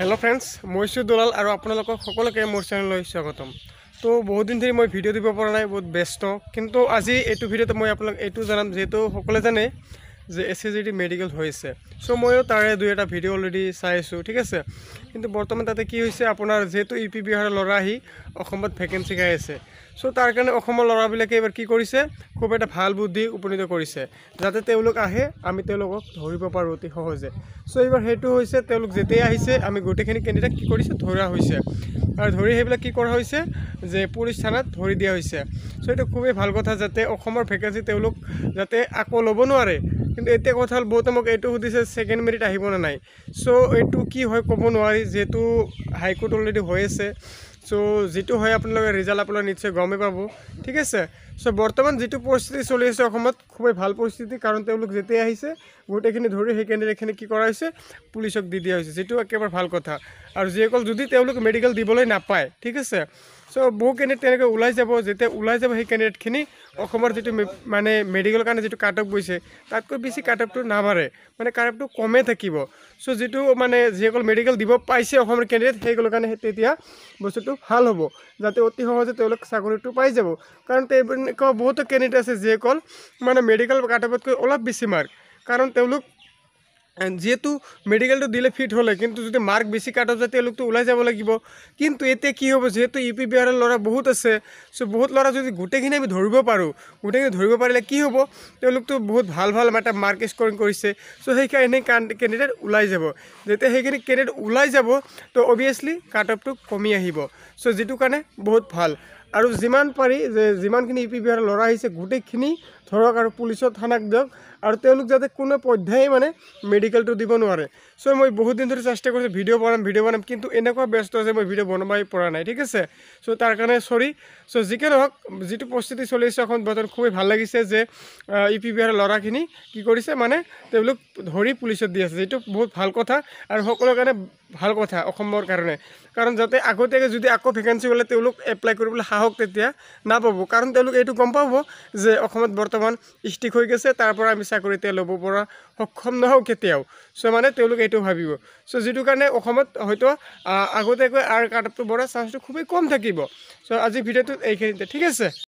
hello' friends মই চু দুলাল আৰু আপোনালোকক সকলোকে মোৰ চেনেললৈ স্বাগতম তো বহুদিন ধৰি মই ভিডিঅ' দিব পৰা নাই বহুত ব্যস্ত কিন্তু আজি এইটো ভিডিঅ'তে মই আপোনালোক এইটো জনাম যিহেতু সকলোৱে জানে যে S A G D medical হৈছে চ' ময়ো তাৰে দুই এটা ভিডিঅ' অলৰেডি চাই আছোঁ ঠিক আছে কিন্তু বৰ্তমান তাতে কি হৈছে আপোনাৰ যিহেতু ইউ পি বিহাৰৰ ল'ৰা আহি অসমত ভেকেঞ্চি গাই আছে চ' তাৰ কাৰণে অসমৰ ল'ৰাবিলাকে এইবাৰ কি কৰিছে খুব এটা ভাল বুদ্ধি উপনীত কৰিছে যাতে তেওঁলোক আহে আমি তেওঁলোকক ধৰিব পাৰোঁ অতি সহজে চ' এইবাৰ সেইটো হৈছে তেওঁলোক যেতিয়াই আহিছে আমি গোটেইখিনি কেণ্ডিডেট কি কৰিছে ধৰা হৈছে আৰু ধৰি সেইবিলাক কি কৰা হৈছে যে পুলিচ থানাত ধৰি দিয়া হৈছে চ' এইটো খুবেই ভাল কথা যাতে অসমৰ ভেকেঞ্চি তেওঁলোক যাতে আকৌ ল'ব নোৱাৰে কিন্তু এতিয়া কথা হ'ল বহুতে মোক এইটো সুধিছে ছেকেণ্ড মেৰিট আহিব নে নাই চ' এইটো কি হয় ক'ব নোৱাৰি যিহেতু হাইকোৰ্ট অলৰেডি হৈ আছে চ' যিটো হয় আপোনালোকে ৰিজাল্ট আপোনালোকে নিশ্চয় গমেই পাব ঠিক আছে চ' বৰ্তমান যিটো পৰিস্থিতি চলি আছে অসমত খুবেই ভাল পৰিস্থিতি কাৰণ তেওঁলোক যেতিয়াই আহিছে গোটেইখিনি ধৰি সেই কেণ্ডিডেটখিনি কি কৰা হৈছে পুলিচক দি দিয়া হৈছে যিটো একেবাৰে ভাল কথা আৰু যিসকল যদি তেওঁলোক মেডিকেল দিবলৈ নাপায় ঠিক আছে চ' বহু কেণ্ডিডেট তেনেকৈ ওলাই যাব যেতিয়া ওলাই যাব সেই কেণ্ডিডেটখিনি অসমৰ যিটো মানে মেডিকেলৰ কাৰণে যিটো কাট অফ গৈছে তাতকৈ বেছি কাট অফটো নামাৰে মানে কাট অফটো কমে থাকিব চ' যিটো মানে যিসকল মেডিকেল দিব পাইছে অসমৰ কেণ্ডিডেট সেইসকলৰ কাৰণে তেতিয়া বস্তুটো ভাল হ'ব যাতে অতি সহজে তেওঁলোক চাকৰিটো পাই যাব কাৰণ তেনেকুৱা বহুতো কেণ্ডিডেট আছে যিসকল মানে মেডিকেল কাট অফতকৈ অলপ বেছি মাৰ্ক কাৰণ তেওঁলোক যিহেতু মেডিকেলটো দিলে ফিট হ'লে কিন্তু যদি মাৰ্ক বেছি কাট হৈ যায় তেওঁলোকতো ওলাই যাব লাগিব কিন্তু এতিয়া কি হ'ব যিহেতু ইউ e পি বি আৰৰ ল'ৰা বহুত আছে চ' বহুত ল'ৰা যদি গোটেইখিনি আমি ধৰিব পাৰোঁ গোটেইখিনি ধৰিব পাৰিলে কি হ'ব তেওঁলোকতো বহুত ভাল ভাল এটা মাৰ্ক স্কৰিং কৰিছে চ' সেইকাৰণে কেণ্ডিডেট ওলাই যাব যেতিয়া সেইখিনি কেণ্ডিডেট ওলাই যাব তো অভিয়াছলি কাট অফটো কমি আহিব চ' যিটো কাৰণে বহুত ভাল আৰু যিমান পাৰি যে যিমানখিনি ইউ পি বিহাৰ ল'ৰা আহিছে গোটেইখিনি ধৰক আৰু পুলিচত থানাক দিয়ক আৰু তেওঁলোক যাতে কোনো পধ্যায়েই মানে মেডিকেলটো দিব নোৱাৰে চ' মই বহুত দিন ধৰি চেষ্টা কৰিছোঁ ভিডিঅ' বনাম ভিডিঅ' বনাম কিন্তু এনেকুৱা ব্যস্ত যে মই ভিডিঅ' বনাবই পৰা নাই ঠিক আছে চ' তাৰ কাৰণে চৰি চ' যিকে নহওক যিটো পৰিস্থিতি চলি আছে এখন বতৰ খুবেই ভাল লাগিছে যে ইউ পি বিহাৰৰ ল'ৰাখিনি কি কৰিছে মানে তেওঁলোক ধৰি পুলিচত দি আছে যিটো বহুত ভাল কথা আৰু সকলোৰে কাৰণে ভাল কথা অসমৰ কাৰণে কাৰণ যাতে আগতীয়াকৈ যদি আকৌ ভেকেঞ্চি গ'লে তেওঁলোক এপ্লাই কৰিবলৈ সাহস তেতিয়া নাপাব কাৰণ তেওঁলোক এইটো গম পাব যে অসমত বৰ্তমান ষ্টিক হৈ গৈছে তাৰ পৰা আমি চাকৰি এতিয়া ল'ব পৰা সক্ষম নহওঁ কেতিয়াও চ' মানে তেওঁলোক এইটো ভাবিব চ' যিটো কাৰণে অসমত হয়তো আগতীয়াকৈ আৰ কাৰ্ডটো বঢ়াৰ চাঞ্চটো খুবেই কম থাকিব চ' আজি ভিডিঅ'টোত এইখিনিতে ঠিক আছে